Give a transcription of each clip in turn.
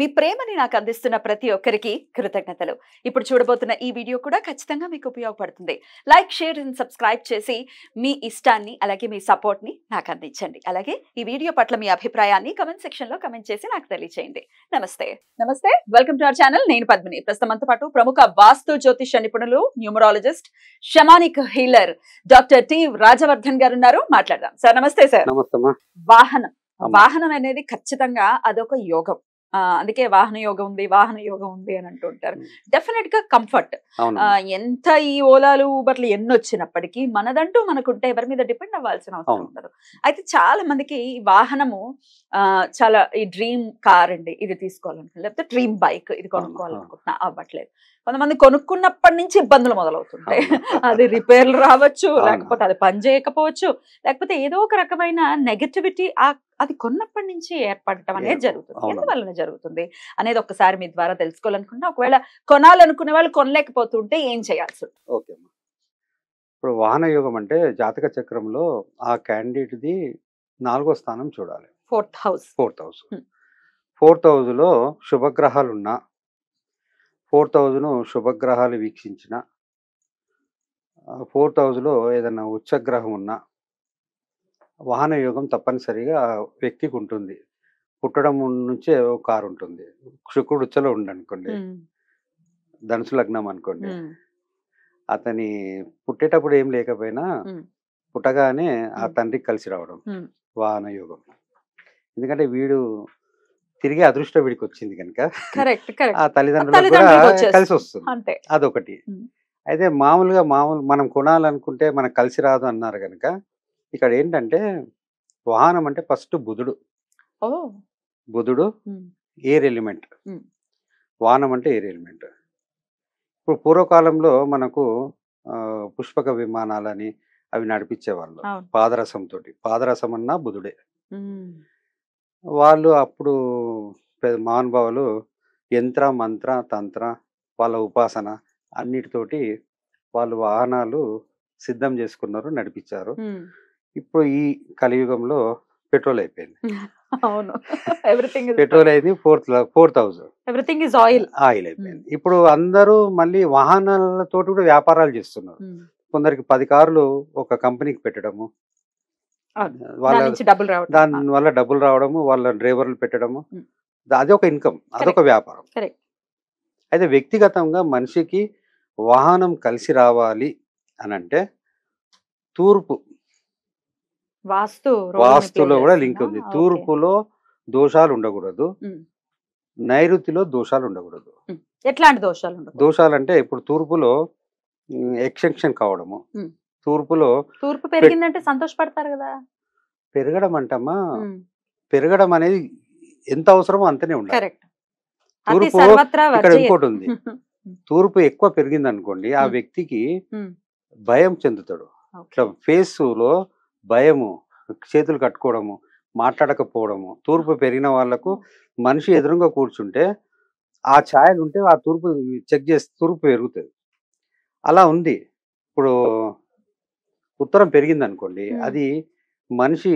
మీ ప్రేమని నాకు అందిస్తున్న ప్రతి ఒక్కరికి కృతజ్ఞతలు ఇప్పుడు చూడబోతున్న ఈ వీడియో కూడా ఖచ్చితంగా మీకు ఉపయోగపడుతుంది లైక్ షేర్ అండ్ సబ్స్క్రైబ్ చేసి మీ ఇష్టాన్ని అలాగే మీ సపోర్ట్ని నాకు అందించండి అలాగే ఈ వీడియో పట్ల మీ అభిప్రాయాన్ని కమెంట్ సెక్షన్ లో కమెంట్ చేసి నాకు తెలియజేయండి నమస్తే నమస్తే వెల్కమ్ టు అవర్ ఛానల్ నేను పద్మిని ప్రస్తుతంతో పాటు ప్రముఖ వాస్తు జ్యోతిష నిపుణులు numerologist shamanic healer doctor T Rajavardhan గారు ఉన్నారు మాట్లాడదాం సార్ నమస్తే సార్ వాహనం వాహనం అనేది ఖచ్చితంగా అదొక యోగం అందుకే వాహన యోగం ఉంది వాహన యోగం ఉంది అని అంటుంటారు డెఫినెట్ గా కంఫర్ట్ ఎంత ఈ ఓలాలు ఊబర్లు ఎన్ని వచ్చినప్పటికీ మనదంటూ మనకు ఉంటే ఎవరి మీద డిపెండ్ అవ్వాల్సిన అవసరం ఉండదు అయితే చాలా మందికి ఈ వాహనము చాలా ఈ డ్రీమ్ కార్ అండి ఇది తీసుకోవాలనుకుంటున్నా లేకపోతే డ్రీమ్ బైక్ ఇది కొనుక్కోవాలనుకుంటున్నా అవ్వట్లేదు కొంతమంది కొనుక్కున్నప్పటి నుంచి ఇబ్బందులు మొదలవుతుంటాయి అది రిపేర్లు రావచ్చు లేకపోతే అది పని చేయకపోవచ్చు లేకపోతే ఏదో ఒక రకమైన నెగటివిటీ ఆ అది కొన్నప్పటి నుంచి ఏర్పడటం అనేది జరుగుతుంది ఎందువల్ల జరుగుతుంది అనేది ఒకసారి మీ ద్వారా తెలుసుకోవాలనుకుంటున్నా ఒకవేళ కొనాలనుకునే వాళ్ళు కొనలేకపోతుంటే ఏం చేయాల్సి ఓకే ఇప్పుడు వాహన యోగం అంటే జాతక చక్రంలో ఆ క్యాండిడేట్ది నాలుగో స్థానం చూడాలి fourth house fourth house fourth హౌస్లో శుభగ్రహాలు ఉన్నా ఫోర్త్ హౌస్ను శుభగ్రహాలు వీక్షించిన ఫోర్త్ హౌస్లో ఏదైనా ఉచ్చగ్రహం ఉన్నా వాహన యోగం తప్పనిసరిగా వ్యక్తికి ఉంటుంది పుట్టడం నుంచే ఒక కారు ఉంటుంది శుక్రుడు ఉచ్చలో ఉండనుకోండి ధనుసు లగ్నం అనుకోండి అతని పుట్టేటప్పుడు ఏం లేకపోయినా పుట్టగానే ఆ తండ్రికి కలిసి రావడం వాహన యోగం ఎందుకంటే వీడు తిరిగి అదృష్ట వీడికి వచ్చింది కనుక ఆ తల్లిదండ్రులు కూడా కలిసి వస్తుంది అదొకటి అయితే మామూలుగా మామూలు మనం కొనాలనుకుంటే మనకు కలిసి రాదు అన్నారు కనుక ఇక్కడ ఏంటంటే వాహనం అంటే ఫస్ట్ బుధుడు బుధుడు ఎయిర్ ఎలిమెంట్ వాహనం అంటే ఎయిర్ ఎలిమెంట్ ఇప్పుడు పూర్వకాలంలో మనకు పుష్పక విమానాలని అవి నడిపించేవాళ్ళు పాదరసంతో పాదరసం అన్నా బుధుడే వాళ్ళు అప్పుడు మహానుభావులు యంత్ర మంత్ర తంత్ర వాళ్ళ ఉపాసన అన్నిటితోటి వాళ్ళు వాహనాలు సిద్ధం చేసుకున్నారు నడిపించారు ఇప్పుడు ఈ కలియుగంలో పెట్రోల్ అయిపోయింది అవును ఎవ్రీథింగ్ పెట్రోల్ అయింది fourth four thousand everything is oil oil అయిపోయింది hmm. ఇప్పుడు అందరూ మళ్ళీ వాహనాలతో కూడా వ్యాపారాలు చేస్తున్నారు hmm. కొందరికి పది కార్లు ఒక కంపెనీకి పెట్టడము వాళ్ళ దాని వల్ల డబ్బులు రావడము వాళ్ళ డ్రైవర్లు పెట్టడము hmm. అది ఒక ఇన్కమ్ అదొక వ్యాపారం అయితే వ్యక్తిగతంగా మనిషికి వాహనం కలిసి రావాలి అని అంటే తూర్పు వాస్తు వాస్తులో కూడా లింక్ ఉంది తూర్పులో దోషాలు ఉండకూడదు నైరుతిలో దోషాలు ఉండకూడదు ఎట్లాంటి దోషాలు దోషాలు అంటే ఇప్పుడు తూర్పులో ఎక్సెక్షన్ కావడము తూర్పులో తూర్పు పెరిగిందంటే సంతోషపడతారు కదా పెరగడం అంటమ్మా పెరగడం అనేది ఎంత అవసరమో అంతనే ఉండాలి తూర్పు ఇక్కడ ఇంకోటి ఉంది తూర్పు ఎక్కువ పెరిగింది అనుకోండి ఆ వ్యక్తికి భయం చెందుతాడు ఇట్లా ఫేస్ లో భయము చేతులు కట్టుకోవడము మాట్లాడకపోవడము తూర్పు పెరిగిన వాళ్లకు మనిషి ఎదురుగా కూర్చుంటే ఆ ఛాయలు ఉంటే ఆ తూర్పు చెక్ చేస్తే తూర్పు పెరుగుతుంది అలా ఉంది ఇప్పుడు ఉత్తరం పెరిగింది అనుకోండి అది మనిషి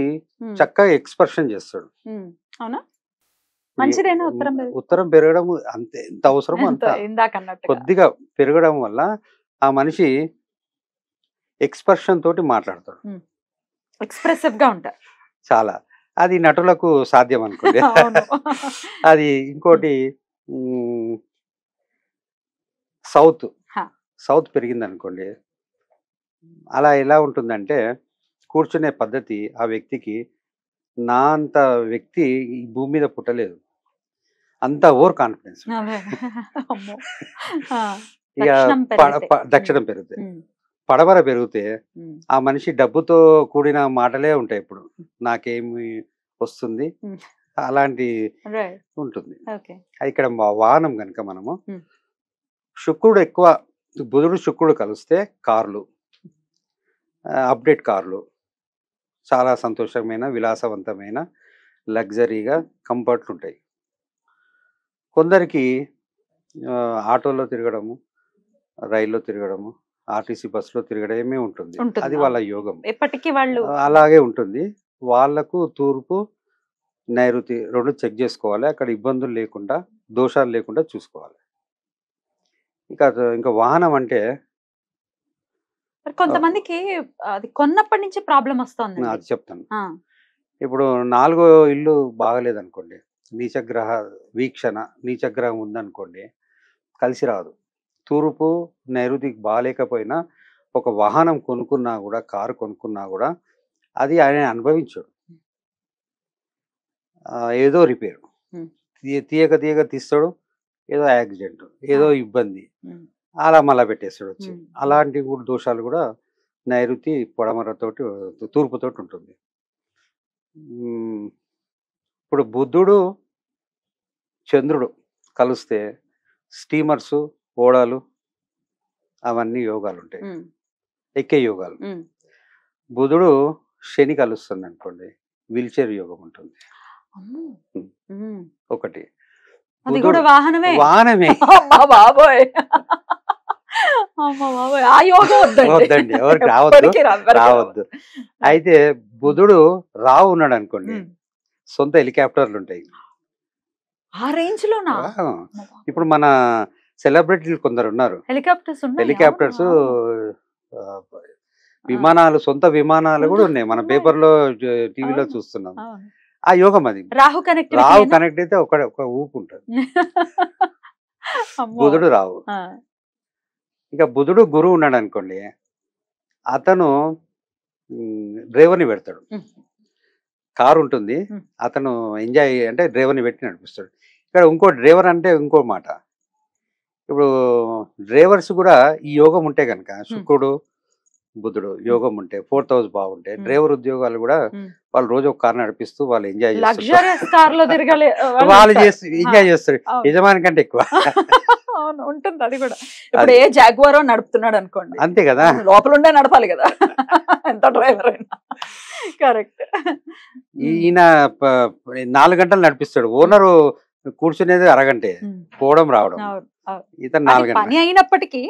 చక్కగా ఎక్స్ప్రెషన్ చేస్తాడు ఉత్తరం పెరగడం అంతే ఎంత అవసరమో అంత కొద్దిగా పెరగడం వల్ల ఆ మనిషి ఎక్స్ప్రెషన్ తోటి మాట్లాడతాడు ఎక్స్ప్రెసివ్ గా ఉంటారు చాలా అది నటులకు సాధ్యం అనుకోండి అది ఇంకోటి సౌత్ సౌత్ పెరిగింది అనుకోండి అలా ఎలా ఉంటుందంటే కూర్చునే పద్ధతి ఆ వ్యక్తికి నా అంత వ్యక్తి ఈ భూమి మీద పుట్టలేదు అంత ఓవర్ కాన్ఫిడెన్స్ ఇక దక్షిణం పెరుగుతాయి పడవర పెరిగితే ఆ మనిషి డబ్బుతో కూడిన మాటలే ఉంటాయి ఇప్పుడు నాకేమి వస్తుంది అలాంటి ఉంటుంది ఇక్కడ వాహనం కనుక మనము శుక్రుడు ఎక్కువ బుధుడు శుక్రుడు కలిస్తే కార్లు అప్డేట్ కార్లు చాలా సంతోషమైన విలాసవంతమైన లగ్జరీగా కంఫర్ట్లు ఉంటాయి కొందరికి ఆటోలో తిరగడము రైల్లో తిరగడము ఆర్టీసీ బస్సులో తిరగడమే ఉంటుంది అది వాళ్ళ యోగం ఎప్పటికీ వాళ్ళు అలాగే ఉంటుంది వాళ్లకు తూర్పు నైరుతి రెండు చెక్ చేసుకోవాలి అక్కడ ఇబ్బందులు లేకుండా దోషాలు లేకుండా చూసుకోవాలి ఇంకా ఇంకా వాహనం అంటే కొంతమందికి అది కొన్నప్పటి నుంచి ప్రాబ్లం వస్తుంది అది చెప్తాను ఇప్పుడు నాలుగో ఇల్లు బాగలేదనుకోండి నీచగ్రహ వీక్షణ నీచగ్రహం ఉందనుకోండి కలిసి రాదు తూర్పు నైరుతికి బాగాలేకపోయినా ఒక వాహనం కొనుక్కున్నా కూడా కారు కొనుక్కున్నా కూడా అది ఆయన అనుభవించాడు ఏదో రిపేర్ తీయక తీయక తీస్తాడు ఏదో యాక్సిడెంట్ ఏదో ఇబ్బంది అలా మళ్ళా పెట్టేస్తాడు వచ్చి అలాంటి కూడా దోషాలు కూడా నైరుతి పొడమరతోటి తూర్పుతోటి ఉంటుంది ఇప్పుడు బుద్ధుడు చంద్రుడు కలిస్తే స్టీమర్సు ఓడలు అవన్నీ యోగాలు ఉంటాయి ఎక్కే యోగాలు బుధుడు శని కలుస్తుంది అనుకోండి వీల్చైర్ యోగం ఉంటుంది ఒకటి వాహనమే వాహనమే బాబోయ్ వద్దండి ఎవరికి రావద్దు రావద్దు అయితే బుధుడు రావు ఉన్నాడు అనుకోండి సొంత హెలికాప్టర్లు ఉంటాయి ఆ రేంజ్ ఇప్పుడు మన సెలబ్రిటీలు కొందరు ఉన్నారు హెలికాప్టర్స్ హెలికాప్టర్స్ విమానాలు సొంత విమానాలు కూడా ఉన్నాయి మన పేపర్ లో టీవీలో చూస్తున్నాం ఆ యోగం అది రాహు కనెక్ట్ రాహు కనెక్ట్ అయితే ఒక ఊపు ఉంటుంది బుధుడు రాహు ఇంకా బుధుడు గురువు ఉన్నాడు అనుకోండి అతను డ్రైవర్ని పెడతాడు కారు ఉంటుంది అతను ఎంజాయ్ అంటే డ్రైవర్ని పెట్టి నడిపిస్తాడు ఇక్కడ ఇంకో డ్రైవర్ అంటే ఇంకో మాట ఇప్పుడు డ్రైవర్స్ కూడా ఈ యోగం ఉంటే కనుక శుక్రుడు బుద్ధుడు యోగం ఉంటే ఫోర్త్ హౌస్ బాగుంటే డ్రైవర్ ఉద్యోగాలు కూడా వాళ్ళు రోజు ఒక కార్ నడిపిస్తూ వాళ్ళు ఎంజాయ్ చేస్తారు వాళ్ళు చేస్తూ ఎంజాయ్ చేస్తారు యజమాని కంటే ఎక్కువ ఉంటుంది అది కూడా ఇప్పుడు ఏ జాగ్వారో నడుపుతున్నాడు అనుకోండి అంతే కదా లోపల ఉండే నడపాలి కదా ఎంత డ్రైవర్ అయినా కరెక్ట్ ఈయన నాలుగు గంటలు నడిపిస్తాడు ఓనరు కూర్చునేది అరగంటే పోవడం రావడం ఇతను నాలుగు పని అయినప్పటికీ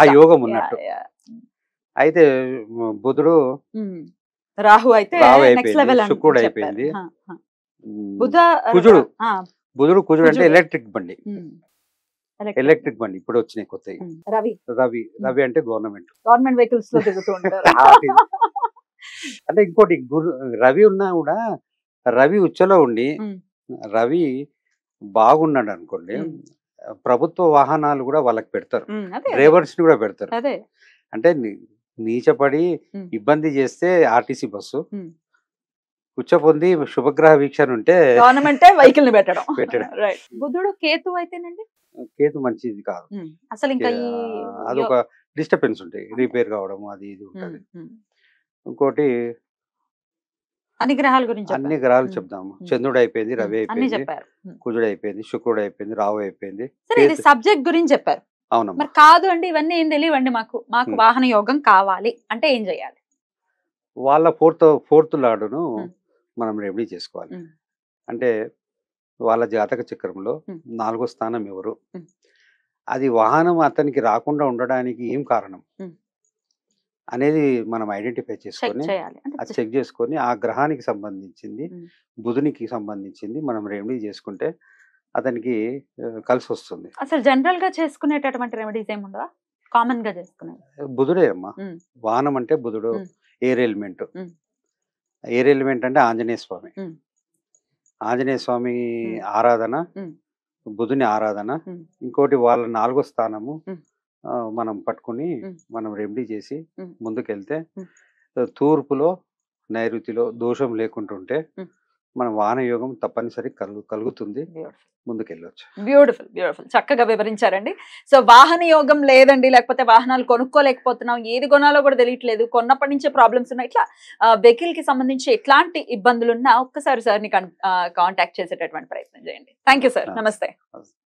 ఆ యోగం ఉన్నట్టు అయితే బుధుడు రాహు అయితే శుక్రుడు అయిపోయింది కుజుడు బుధుడు కుజుడు అంటే ఎలక్ట్రిక్ బండి ఎలక్ట్రిక్ బండి ఇప్పుడు వచ్చినాయి కొత్త రవి రవి రవి అంటే గవర్నమెంట్ గవర్నమెంట్ వెహికల్స్ లో తిరుగుతుంట అంటే ఇంకోటి గురు రవి ఉన్నా కూడా రవి ఉచ్చలో ఉండి రవి బాగున్నాడు అనుకోండి ప్రభుత్వ వాహనాలు కూడా వాళ్ళకి పెడతారు డ్రైవర్స్ కూడా పెడతారు అంటే నీచపడి ఇబ్బంది చేస్తే ఆర్టీసీ బస్సు కూర్చోపొంది శుభగ్రహ వీక్షణ ఉంటే వెహికల్ ని పెట్టడం పెట్టడం బుద్ధుడు కేతు అయితేనండి కేతు మంచిది కాదు అసలు ఇంకా అదొక డిస్టర్బెన్స్ ఉంటాయి రిపేర్ కావడం అది ఇది ఉంటుంది ఇంకోటి అన్ని గ్రహాల గురించి అన్ని గ్రహాలు చెప్దాము చంద్రుడు అయిపోయింది రవి అయిపోయింది కుజుడు అయిపోయింది శుక్రుడు అయిపోయింది రావు అయిపోయింది సరే ఇది సబ్జెక్ట్ గురించి చెప్పారు అవునా మరి కాదు అండి ఇవన్నీ ఏం తెలియవండి మాకు మాకు వాహన యోగం కావాలి అంటే ఏం చేయాలి వాళ్ళ ఫోర్త్ ఫోర్త్ లాడును మనం రెమెడీ చేసుకోవాలి అంటే వాళ్ళ జాతక చక్రంలో నాలుగో స్థానం ఎవరు అది వాహనం అతనికి రాకుండా ఉండడానికి ఏం కారణం అనేది మనం ఐడెంటిఫై చేసుకొని అది చెక్ చేసుకొని ఆ గ్రహానికి సంబంధించింది బుధునికి సంబంధించింది మనం రెమెడీ చేసుకుంటే అతనికి కలిసి వస్తుంది అసలు జనరల్ గా చేసుకునేటటువంటి రెమెడీస్ ఏముండవా కామన్ గా చేసుకునే బుధుడే అమ్మా వాహనం అంటే బుధుడు ఎయిర్ ఎలిమెంట్ ఎయిర్ ఎలిమెంట్ అంటే ఆంజనేయ స్వామి ఆంజనేయ స్వామి ఆరాధన బుధుని ఆరాధన ఇంకోటి వాళ్ళ నాలుగో స్థానము మనం పట్టుకుని మనం రెమెడీ చేసి ముందుకెళ్తే తూర్పులో నైరుతిలో దోషం లేకుండా ఉంటే మన యోగం తప్పనిసరి కలుగు కలుగుతుంది ముందుకెళ్ళొచ్చు బ్యూటిఫుల్ బ్యూటిఫుల్ చక్కగా వివరించారండి సో వాహన యోగం లేదండి లేకపోతే వాహనాలు కొనుక్కోలేకపోతున్నాం ఏది కొనాలో కూడా తెలియట్లేదు కొన్నప్పటి నుంచే ప్రాబ్లమ్స్ ఉన్నాయి ఇట్లా కి సంబంధించి ఎట్లాంటి ఇబ్బందులున్నా ఒక్కసారి సార్ని కాంటాక్ట్ చేసేటటువంటి ప్రయత్నం చేయండి థ్యాంక్ సార్ నమస్తే